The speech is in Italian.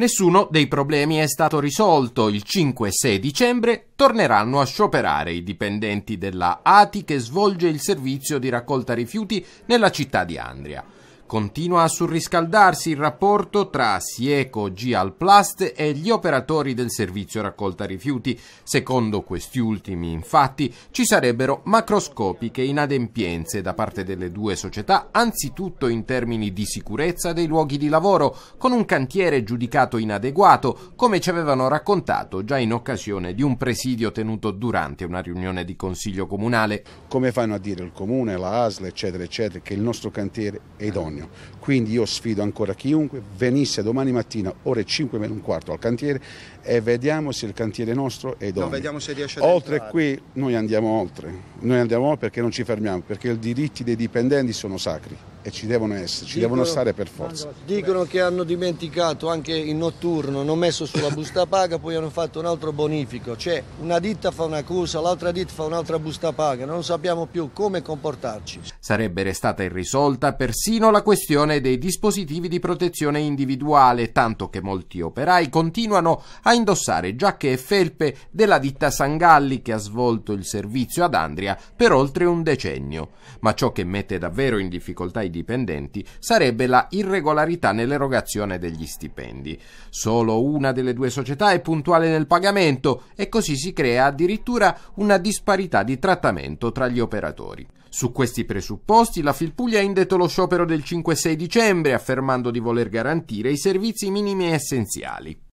Nessuno dei problemi è stato risolto. Il 5 6 dicembre torneranno a scioperare i dipendenti della ATI che svolge il servizio di raccolta rifiuti nella città di Andria. Continua a surriscaldarsi il rapporto tra Sieco Gialplast e gli operatori del servizio raccolta rifiuti. Secondo questi ultimi, infatti, ci sarebbero macroscopiche inadempienze da parte delle due società, anzitutto in termini di sicurezza dei luoghi di lavoro, con un cantiere giudicato inadeguato, come ci avevano raccontato già in occasione di un presidio tenuto durante una riunione di consiglio comunale. Come fanno a dire il comune, la ASL, eccetera, eccetera, che il nostro cantiere è idoneo? bisogno. Quindi io sfido ancora chiunque venisse domani mattina ore 5 meno un quarto al cantiere e vediamo se il cantiere nostro è dove. No, vediamo se riesce a Oltre entrare. qui noi andiamo oltre, noi andiamo oltre perché non ci fermiamo, perché i diritti dei dipendenti sono sacri e ci devono essere, ci dicono, devono stare per forza. Dicono che hanno dimenticato anche in notturno, hanno messo sulla busta paga, poi hanno fatto un altro bonifico, cioè una ditta fa una cosa, l'altra ditta fa un'altra busta paga, non sappiamo più come comportarci. Sarebbe restata irrisolta persino la questione dei dispositivi di protezione individuale, tanto che molti operai continuano a indossare giacche e felpe della ditta Sangalli che ha svolto il servizio ad Andria per oltre un decennio. Ma ciò che mette davvero in difficoltà i ai dipendenti sarebbe la irregolarità nell'erogazione degli stipendi. Solo una delle due società è puntuale nel pagamento e così si crea addirittura una disparità di trattamento tra gli operatori. Su questi presupposti la Filpuglia ha indetto lo sciopero del 5-6 dicembre affermando di voler garantire i servizi minimi essenziali.